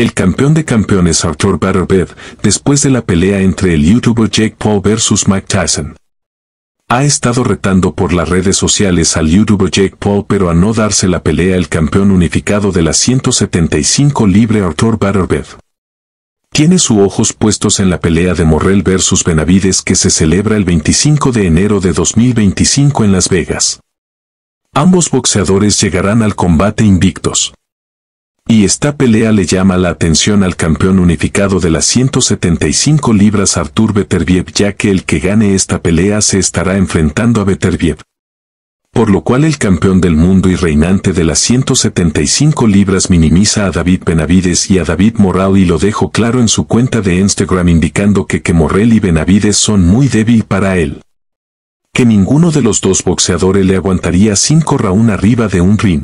El campeón de campeones Arthur Butterbeth, después de la pelea entre el youtuber Jake Paul versus Mike Tyson. Ha estado retando por las redes sociales al youtuber Jake Paul pero a no darse la pelea el campeón unificado de la 175 libre Arthur Butterbeth. Tiene sus ojos puestos en la pelea de Morrell versus Benavides que se celebra el 25 de enero de 2025 en Las Vegas. Ambos boxeadores llegarán al combate invictos. Y esta pelea le llama la atención al campeón unificado de las 175 libras Artur Beterbiev ya que el que gane esta pelea se estará enfrentando a Beterbiev. Por lo cual el campeón del mundo y reinante de las 175 libras minimiza a David Benavides y a David Moral y lo dejo claro en su cuenta de Instagram indicando que que Morrell y Benavides son muy débil para él. Que ninguno de los dos boxeadores le aguantaría 5 rounds arriba de un ring.